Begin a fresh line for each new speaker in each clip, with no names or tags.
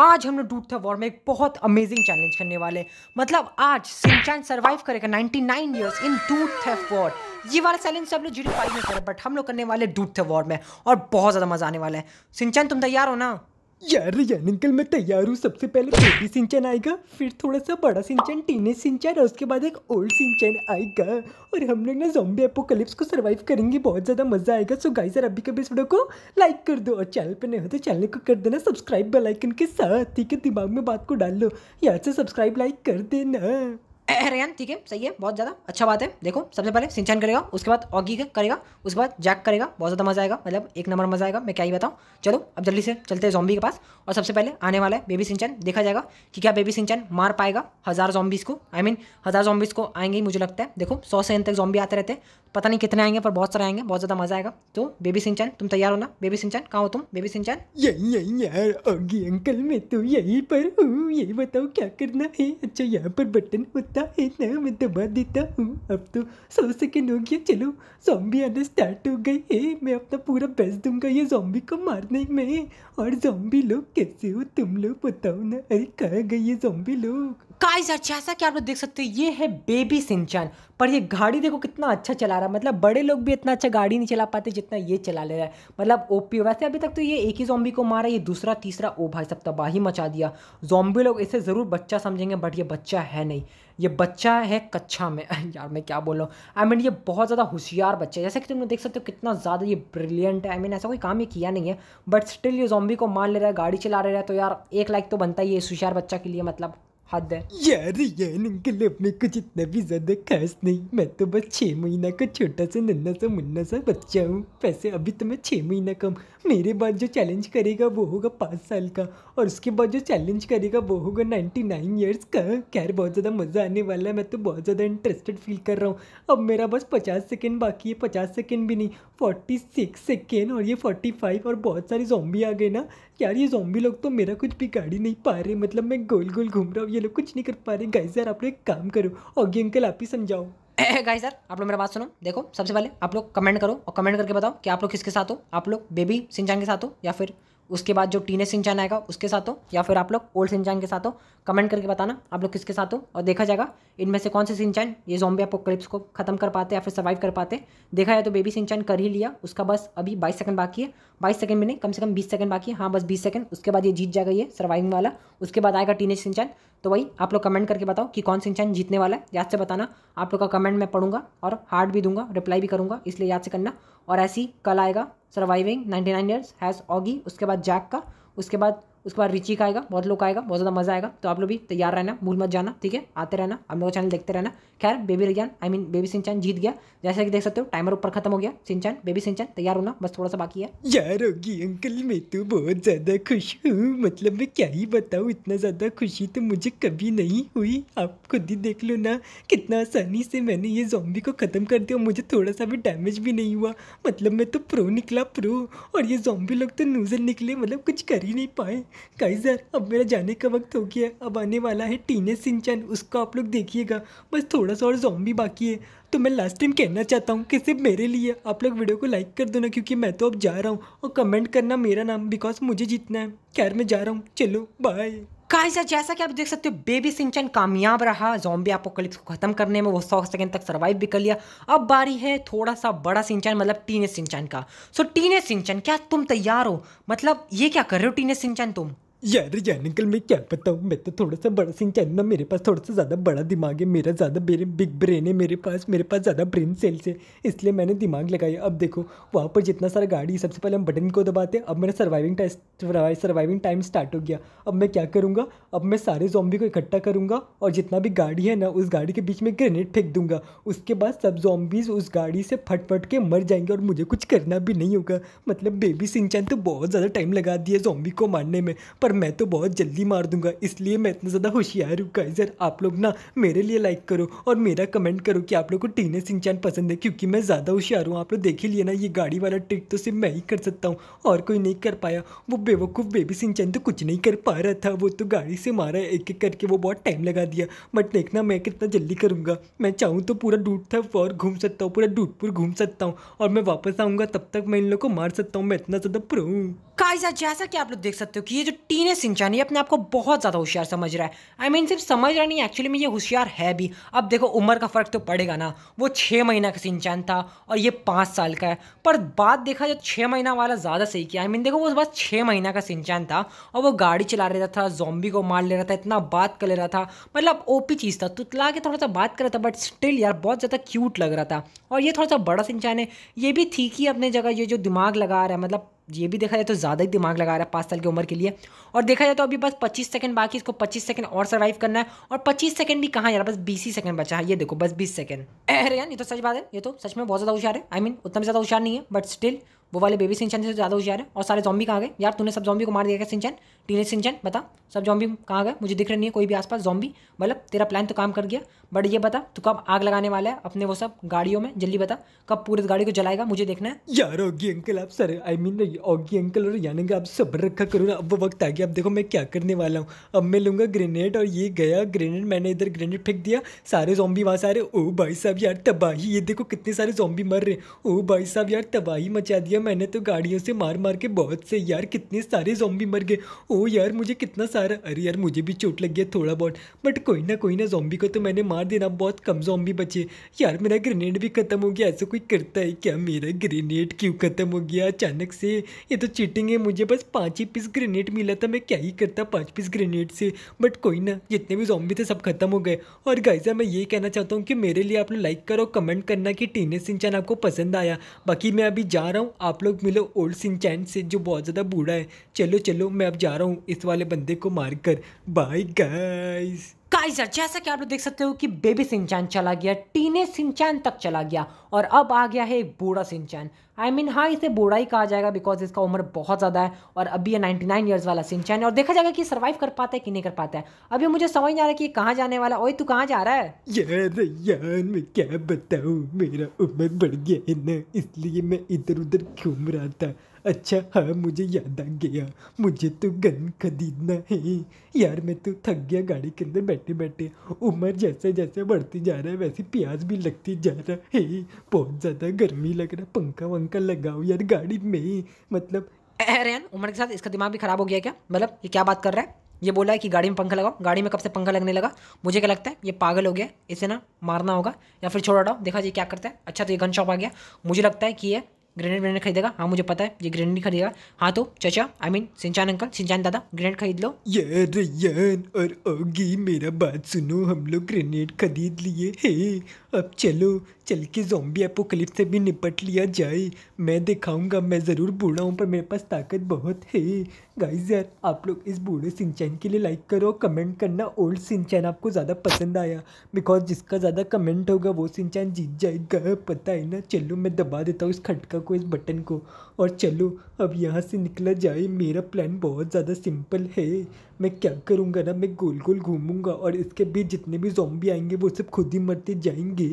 आज हम लोग डूट था वॉर में एक बहुत अमेजिंग चैलेंज करने वाले मतलब आज सिंचैन सर्वाइव करेगा 99 ईयर्स इन डूट थे वॉर ये वाला चैलेंज सब लोग जीरो फाइव में करें बट हम लोग करने वाले
डूट थे वॉर में और बहुत ज़्यादा मज़ा आने वाला है सिंचैन तुम तैयार हो ना यार यार अंकल मैं तैयार हूँ सबसे पहले छोटी सिंचन आएगा फिर थोड़ा सा बड़ा सिंचन टीनेज सिंचन और उसके बाद एक ओल्ड सिंचन आएगा और हम लोग ना जॉम्बी एपोकलिप्स को सर्वाइव करेंगे बहुत ज़्यादा मज़ा आएगा सो गाइस यार अभी कभी इस वीडियो को लाइक कर दो और चैनल पर नहीं हो तो चैनल को कर देना सब्सक्राइब बेलाइकन के साथ ठीक है दिमाग में बात को डाल लो यार से सब्सक्राइब लाइक कर देना
रेन ठीक है सही है बहुत ज़्यादा अच्छा बात है देखो सबसे पहले सिंचन करेगा उसके बाद ऑगी करेगा उसके बाद जैक करेगा बहुत ज़्यादा मज़ा आएगा मतलब एक नंबर मज़ा आएगा मैं क्या ही बताऊँ चलो अब जल्दी से चलते हैं जॉम्बी के पास और सबसे पहले आने वाला है बेबी सिंचन देखा जाएगा कि क्या बेबी सिंचन मार पाएगा हज़ार जॉम्बीज़ को आई I मीन mean, हज़ार जॉम्बीज़ को आएंगे ही मुझे लगता है देखो सौ से तक जॉम्बी आते रहते पता नहीं कितने आएंगे पर बहुत सारे आएंगे बहुत ज़्यादा मज़ा आएगा तो बेबी सिंचन तुम तैयार हो ना बेबी सिंचन कहाँ हो तुम बेबी सिंचन
यही यही यार अंकल मैं तो यही पर हूँ ये बताओ क्या करना है अच्छा यहाँ पर बटन होता है ना मैं दबा देता हूँ अब तो सौ सेकेंड हो गया चलो जॉम्बी आना स्टार्ट हो गई है मैं अपना पूरा बेस्ट दूंगा ये जॉम्बी को मारने में और जॉम्बी लोग कैसे हो तुम लोग बताओ ना अरे कहा गए ये जॉम्बी लोग
गाइस अच्छा ऐसा कि आप लोग देख सकते हो ये है बेबी सिंचन पर ये गाड़ी देखो कितना अच्छा चला रहा है मतलब बड़े लोग भी इतना अच्छा गाड़ी नहीं चला पाते जितना ये चला ले रहा है मतलब ओपी वैसे अभी तक तो ये एक ही जोम्बी को मारा ये दूसरा तीसरा ओ भाई सब तबाही मचा दिया जोम्बी लोग इसे ज़रूर बच्चा समझेंगे बट ये बच्चा है नहीं ये बच्चा है कच्छा में यार मैं क्या बोल रहा हूँ आई मीन ये बहुत ज़्यादा होशियार बच्चा है जैसे कि तुम लोग देख सकते हो कितना ज़्यादा ये ब्रिलियंट है आई मीन ऐसा कोई काम ये किया नहीं है बट स्टिल ये जोम्बी को मार ले रहा है गाड़ी चला रहा है तो यार एक लाइक तो बनता ही है इस होशियार बच्चा के लिए मतलब हाथ है
यार यार इनके लिए अपने कुछ इतना भी ज़्यादा खास नहीं मैं तो बस छः महीना का छोटा सा नन्ना सा मुन्ना सा बच्चा हूँ वैसे अभी तो मैं छः महीना कम मेरे बाद जो चैलेंज करेगा वो होगा पाँच साल का और उसके बाद जो चैलेंज करेगा वो होगा नाइन्टी नाइन ईयर्स का खैर बहुत ज़्यादा मज़ा आने वाला है मैं तो बहुत ज़्यादा इंटरेस्टेड फील कर रहा हूँ अब मेरा बस पचास सेकेंड बाकी है पचास सेकेंड भी नहीं फोर्टी सिक्स सेकेंड और ये फोर्टी फाइव और बहुत सारे जॉम्बी आ गए ना यार ये जोम्बी लोग तो मेरा कुछ बिगाड़ ही नहीं पा रहे मतलब मैं गोल गोल घूम रहा हूँ ये लोग कुछ नहीं कर पा रहे गाइस यार आप लोग एक काम करो ऑगी अंकल आप ही समझाओ
गाइस यार आप लोग मेरा बात सुनो देखो सबसे पहले आप लोग कमेंट करो और कमेंट करके बताओ कि आप लोग किसके साथ हो आप लोग बेबी सिंचांग के साथ हो या फिर उसके बाद जो टीने सिंचान आएगा उसके साथ हो या फिर आप लोग ओल्ड सिंचान के साथ हो कमेंट करके बताना आप लोग किसके साथ हो और देखा जाएगा इनमें से कौन से सिंचान ये आपको क्लिप्स को खत्म कर पाते या फिर सर्वाइव कर पाते देखा जाए तो बेबी सिंचान कर ही लिया उसका बस अभी बाईस सेकंड बाकी है बाईस सेकंड में नहीं कम से कम बीस सेकंड बाकी है हाँ बस बीस सेकंड उसके बाद ये जीत जाएगा ये सर्वाइविंग वाला उसके बाद आएगा टीनेज सिंचान तो वही आप लोग कमेंट करके बताओ कि कौन सिंचान जीतने वाला है याद से बताना आप लोग का कमेंट मैं पढ़ूंगा और हार्ट भी दूंगा रिप्लाई भी करूँगा इसलिए याद से करना और ऐसी कल आएगा surviving ninety nine years has Oggy उसके बाद जैक का उसके बाद उसके बाद रिची का आएगा बहुत लोग आएगा बहुत ज़्यादा मज़ा आएगा तो आप लोग भी तैयार रहना भूल मत जाना ठीक है आते रहना आप का चैनल देखते रहना खैर बेबी रिजान आई मीन बेबी सिंचन जीत गया जैसा कि देख सकते हो टाइमर ऊपर खत्म हो गया सिंचन बेबी सिंचन तैयार
होना बस थोड़ा सा बाकी है यार होगी अंकल मैं तो बहुत ज़्यादा खुश हूँ मतलब मैं क्या ही बताऊँ इतना ज़्यादा खुशी तो मुझे कभी नहीं हुई आप खुद ही देख लो ना कितना आसानी से मैंने ये जॉम्बी को ख़त्म कर दिया मुझे थोड़ा सा भी डैमेज भी नहीं हुआ मतलब मैं तो प्रो निकला प्रो और ये जॉम्बी लोग तो नूजल निकले मतलब कुछ कर ही नहीं पाए काइज़र अब मेरा जाने का वक्त हो गया अब आने वाला है टीने सिंचन उसको आप लोग देखिएगा बस थोड़ा सा और जॉम्बी बाकी है तो मैं लास्ट टाइम कहना चाहता हूँ कि सिर्फ मेरे लिए आप लोग वीडियो को लाइक कर दो ना क्योंकि मैं तो अब जा रहा हूँ और कमेंट करना मेरा नाम बिकॉज मुझे जीतना है खैर मैं जा रहा हूँ चलो
बाय गाइस यार जैसा कि आप देख सकते हो बेबी सिंचन कामयाब रहा जॉम्बी एपोकलिप्स को खत्म करने में वो सौ सेकंड तक सर्वाइव भी कर लिया अब बारी है थोड़ा सा बड़ा सिंचन मतलब टीने सिंचन का सो टीने सिंचन क्या तुम तैयार हो मतलब ये क्या कर रहे हो टीने सिंचन तुम
यार यार निकल मैं क्या बताऊँ मैं तो थोड़ा सा बड़ा सिंचन ना मेरे पास थोड़ा सा ज़्यादा बड़ा दिमाग है मेरा ज़्यादा बिग ब्रेन है मेरे पास मेरे पास ज़्यादा ब्रेन सेल्स है इसलिए मैंने दिमाग लगाया अब देखो वहाँ पर जितना सारा गाड़ी सबसे पहले हम बटन को दबाते हैं अब मेरा surviving time surviving time start हो गया अब मैं क्या करूँगा अब मैं सारे जॉम्बी को इकट्ठा करूँगा और जितना भी गाड़ी है ना उस गाड़ी के बीच में ग्रेनेड फेंक दूंगा उसके बाद सब जॉम्बीज़ उस गाड़ी से फट फट के मर जाएंगे और मुझे कुछ करना भी नहीं होगा मतलब बेबी चैन तो बहुत ज़्यादा टाइम लगा दिया जॉम्बी को मारने में पर पर मैं तो बहुत जल्दी मार दूंगा इसलिए मैं इतना ज़्यादा होशियार हूँ काइजर आप लोग ना मेरे लिए लाइक करो और मेरा कमेंट करो कि आप लोग को टीने सिंचान पसंद है क्योंकि मैं ज़्यादा होशियार हूँ आप लोग देख ही लिए ना ये गाड़ी वाला ट्रिक तो सिर्फ मैं ही कर सकता हूँ और कोई नहीं कर पाया वो बेवकूफ़ बेबी सिंचान तो कुछ नहीं कर पा रहा था वो तो गाड़ी से मारा एक एक करके वो बहुत टाइम लगा दिया बट देखना मैं कितना जल्दी करूँगा मैं चाहूँ तो पूरा डूट था और घूम सकता हूँ पूरा डूटपुर घूम सकता हूँ और मैं वापस आऊँगा तब तक मैं इन लोग को मार सकता हूँ मैं इतना ज़्यादा प्रो हूँ
जैसा कि आप लोग देख सकते हो कि ये जो टीम सीन है अपने आप को बहुत ज़्यादा होशियार समझ रहा है आई I मीन mean, सिर्फ समझ रहा नहीं एक्चुअली में ये होशियार है भी अब देखो उम्र का फ़र्क तो पड़ेगा ना वो छः महीना का सिंचान था और ये पाँच साल का है पर बात देखा जाए छः महीना वाला ज़्यादा सही किया आई I मीन mean, देखो वो बस छः महीना का सिंचान था और वो गाड़ी चला रहा था जोम्बी को मार ले रहा था इतना बात कर ले रहा था मतलब ओपी चीज़ था तुतला के थोड़ा सा बात कर रहा था बट स्टिल यार बहुत ज़्यादा क्यूट लग रहा था और ये थोड़ा सा बड़ा सिंचान है ये भी ठीक ही अपने जगह ये जो दिमाग लगा रहा है मतलब ये भी देखा जाए तो ज़्यादा ही दिमाग लगा रहा है पाँच साल की उम्र के लिए और देखा जाए तो अभी बस पच्चीस सेकंड बाकी इसको पच्चीस सेकंड और सर्वाइव करना है और पच्चीस सेकंड भी कहाँ यार बस बीस ही सेकंड बचा है ये देखो बस बीस सेकंड अरे यार ये तो सच बात है ये तो सच में बहुत ज़्यादा होशियार है आई मीन उतना भी ज़्यादा होशियार नहीं है बट स्टिल वो वाले बेबी सिंचन से तो ज़्यादा होशियार है और सारे जॉम्बी कहाँ गए यार तूने सब जॉम्बी को मार दिया क्या सिंचन टीनेज सिंचन बता सब जॉम्बी कहाँ गए मुझे दिख रहा नहीं है कोई भी आसपास जॉम्बी मतलब तेरा प्लान तो काम कर गया बट ये बता तू कब आग लगाने वाला है अपने वो सब गाड़ियों में जल्दी बता कब पूरे गाड़ी को जलाएगा मुझे देखना है
यार ओगी अंकल आप sir I mean Oggy uncle और यानी आप सब रखा करो ना अब वो वक्त आ गया अब देखो मैं क्या करने वाला हूँ अब मैं लूँगा ग्रेनेड और ये गया ग्रेनेड मैंने इधर ग्रेनेड फेंक दिया सारे जॉम्बी वहाँ सारे ओ भाई साहब यार तबाही ये देखो कितने सारे जॉम्बी मर रहे ओ भाई साहब यार तबाही मचा दिया मैंने तो गाड़ियों से मार मार के बहुत से यार कितने सारे जॉम्बी मर गए ओ यार मुझे कितना सारा अरे यार मुझे भी चोट लग गया थोड़ा बहुत बट कोई ना कोई ना जॉम्बी को तो मैंने मार देना बहुत कम जॉम्बी बचे यार मेरा ग्रेनेड भी ख़त्म हो गया ऐसा कोई करता है क्या मेरा ग्रेनेड क्यों ख़त्म हो गया अचानक से ये तो चीटिंग है मुझे बस पाँच ही पीस ग्रेनेड मिला था मैं क्या ही करता पाँच पीस ग्रेनेड से बट कोई ना जितने भी जॉम्बी थे सब खत्म हो गए और गाइजा मैं ये कहना चाहता हूँ कि मेरे लिए आप लोग लाइक करो कमेंट करना कि टीने सिंचन आपको पसंद आया बाकी मैं अभी जा रहा हूँ आप लोग मिलो ओल्ड सिंचैन से जो बहुत ज़्यादा बूढ़ा है चलो चलो मैं अब जा रहा हूँ हूँ इस वाले बंदे को मारकर बाय गाइस
काइजर जैसा कि आप लोग देख सकते
हो कि बेबी सिंचान चला
गया टीने सिंचान तक चला गया और अब आ गया है एक बूढ़ा Shinchan I I mean mean, हाँ इसे बूढ़ा ही कहा जाएगा बिकॉज इसका उम्र बहुत ज़्यादा है और अभी ये 99 नाइन ईयर्स वाला सिंचान है और देखा जाएगा कि सर्वाइव कर पाता है कि नहीं कर पाता है अभी मुझे समझ नहीं आ रहा कि कहाँ जाने वाला ओए तू कहाँ जा रहा है
यार यार मैं क्या बताऊँ मेरा उम्र बढ़ गया है ना इसलिए मैं इधर उधर घूम रहा था अच्छा हाँ मुझे याद आ गया मुझे तो गन खरीदना है यार मैं तो थक गया गाड़ी के अंदर बैठ बैठे बैठे उम्र जैसे जैसे बढ़ती जा रहा है वैसे प्याज भी लगती जा रहा है बहुत ज़्यादा गर्मी लग रहा है पंखा वंखा लगाओ यार गाड़ी में ही मतलब
रेन उम्र के साथ इसका दिमाग भी खराब हो गया क्या मतलब ये क्या बात कर रहा है ये बोला है कि गाड़ी में पंखा लगाओ गाड़ी में कब से पंखा लगने लगा मुझे क्या लगता है ये पागल हो गया इसे ना मारना होगा या फिर छोड़ा डाओ देखा जी क्या करता है अच्छा तो ये गन शॉप आ गया मुझे लगता है कि ये ग्रेनेड ग्रेनेड खरीदेगा हाँ मुझे पता है ये ग्रेनेड नहीं खरीदेगा हाँ तो चचा आई मीन सिंचान अंकल सिंचान दादा ग्रेनेड खरीद लो यार
रैयान और ओगी मेरा बात सुनो हम लोग ग्रेनेड खरीद लिए हे अब चलो चल के जोम्बी एपोकलिप से भी निपट लिया जाए मैं दिखाऊंगा मैं ज़रूर बूढ़ा हूँ पर मेरे पास ताकत बहुत है गाइज यार आप लोग इस बूढ़े सिंचैन के लिए लाइक करो कमेंट करना ओल्ड सिंचैन आपको ज़्यादा पसंद आया बिकॉज जिसका ज़्यादा कमेंट होगा वो सिंचैन जीत जाएगा पता है ना चलो मैं दबा देता हूँ इस खटका को इस बटन को और चलो अब यहाँ से निकला जाए मेरा प्लान बहुत ज़्यादा सिंपल है मैं क्या करूँगा ना मैं गोल गोल घूमूंगा और इसके बीच जितने भी जॉम्बी आएंगे वो सब खुद ही मरते जाएंगे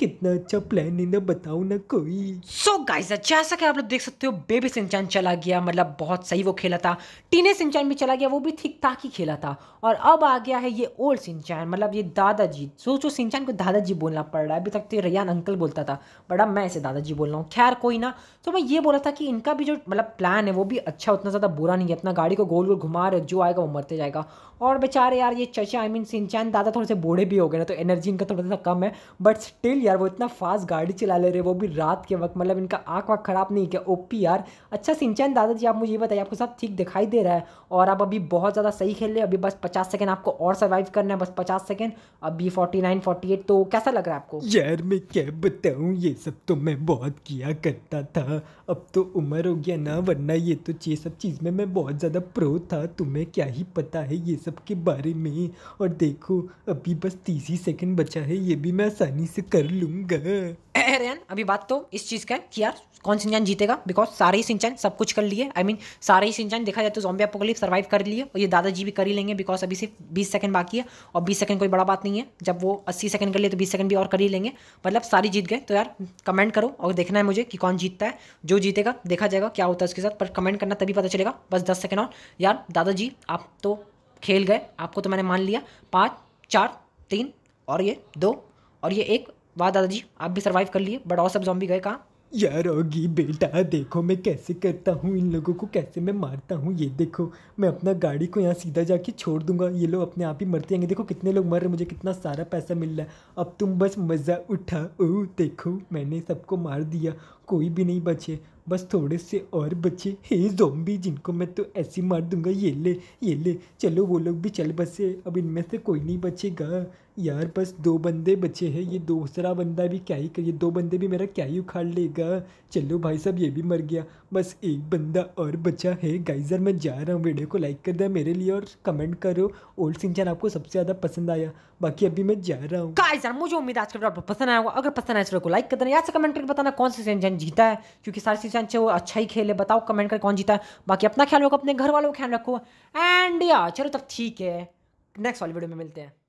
कितना अच्छा प्लान है ना बताओ ना कोई
सो so गाइस जैसा कि आप लोग देख सकते हो बेबी सिंचान चला गया मतलब बहुत सही वो खेला था टीने सिंचान भी चला गया वो भी ठीक ठाक ही खेला था और अब आ गया है ये ओल्ड सिंचान मतलब ये दादाजी सोचो सिंचान को दादाजी बोलना पड़ रहा है अभी तक तो रैयान अंकल बोलता था बड़ा मैं इसे दादाजी बोल रहा हूँ खैर कोई ना तो मैं ये बोला था कि इनका भी जो मतलब प्लान है वो भी अच्छा उतना ज़्यादा बुरा नहीं है अपना गाड़ी को गोल गोल घुमा रहे जो आएगा वो बढ़ते जाएगा और बेचारे यार ये चचा आई मीन सिंचान दादा थोड़े से बूढ़े भी हो गए ना तो एनर्जी इनका थोड़ा सा कम है बट स्टिल यार वो इतना फास्ट गाड़ी चला ले रहे वो भी रात के वक्त मतलब इनका आँख वाँख खराब नहीं किया ओपी यार अच्छा सिंचान जी आप मुझे ये बताइए आपको सब ठीक दिखाई दे रहा है और आप अभी बहुत ज़्यादा सही खेल रहे अभी बस पचास सेकेंड आपको और सर्वाइव करना है बस पचास सेकेंड अभी फोर्टी नाइन फोर्टी एट तो कैसा लग रहा है
आपको यार मैं क्या बताऊँ ये सब तो मैं बहुत किया करता था अब तो उम्र हो गया ना वरना ये तो ये सब चीज़ में मैं बहुत ज़्यादा प्रो था तुम्हें क्या ही पता पता है ये सब के बारे में और देखो अभी बस तीस ही सेकेंड बचा है ये भी मैं आसानी से कर लूंगा
रेन अभी बात तो इस चीज़ का है कि यार कौन सिंचन जीतेगा बिकॉज सारे ही सिंचन सब कुछ कर लिए आई मीन सारे ही सिंचन देखा जाए तो जॉम्बी अपोकलिप सर्वाइव कर लिए और ये दादाजी भी कर ही लेंगे बिकॉज अभी सिर्फ बीस सेकंड बाकी है और बीस सेकंड कोई बड़ा बात नहीं है जब वो अस्सी सेकंड कर लिए तो बीस सेकंड भी और कर ही लेंगे मतलब सारी जीत गए तो यार कमेंट करो और देखना है मुझे कि कौन जीतता है जो जीतेगा देखा जाएगा क्या होता है उसके साथ पर कमेंट करना तभी पता चलेगा बस दस सेकंड और यार दादाजी आप तो तो खेल गए आपको तो मैंने मान लिया पाँच चार तीन और ये दो और ये एक
वाह दादाजी आप भी सर्वाइव कर लिए बट और सब जॉम्बी गए कहाँ यार ओगी बेटा देखो मैं कैसे करता हूँ इन लोगों को कैसे मैं मारता हूँ ये देखो मैं अपना गाड़ी को यहाँ सीधा जाके छोड़ दूंगा ये लोग अपने आप ही मरते जाएंगे देखो कितने लोग मर रहे हैं मुझे कितना सारा पैसा मिल रहा है अब तुम बस मज़ा उठा ओ देखो मैंने सबको मार दिया कोई भी नहीं बचे बस थोड़े से और बचे हे जोम्बी जिनको मैं तो ऐसे मार दूंगा ये ले ये ले चलो वो लोग भी चल बसे अब इनमें से कोई नहीं बचेगा यार बस दो बंदे बचे हैं ये दूसरा बंदा भी क्या ही कर ये दो बंदे भी मेरा क्या ही उखाड़ लेगा चलो भाई साहब ये भी मर गया बस एक बंदा और बचा है गाइजर मैं जा रहा हूँ वीडियो को लाइक कर दे मेरे लिए और कमेंट करो ओल्ड सिंचन आपको सबसे ज़्यादा पसंद आया बाकी अभी मैं जा रहा हूँ
गाइजर मुझे उम्मीद आज का आपको पसंद आया अगर पसंद आया चलो को लाइक कर देना यहाँ से कमेंट करके बताना कौन सा सिंचन जीता है क्योंकि सारे सिंचन अच्छे वो अच्छा ही खेले बताओ कमेंट कर कौन जीता है बाकी अपना ख्याल रखो अपने घर वालों का ख्याल रखो एंड या चलो तब ठीक है नेक्स्ट वाली वीडियो में मिलते हैं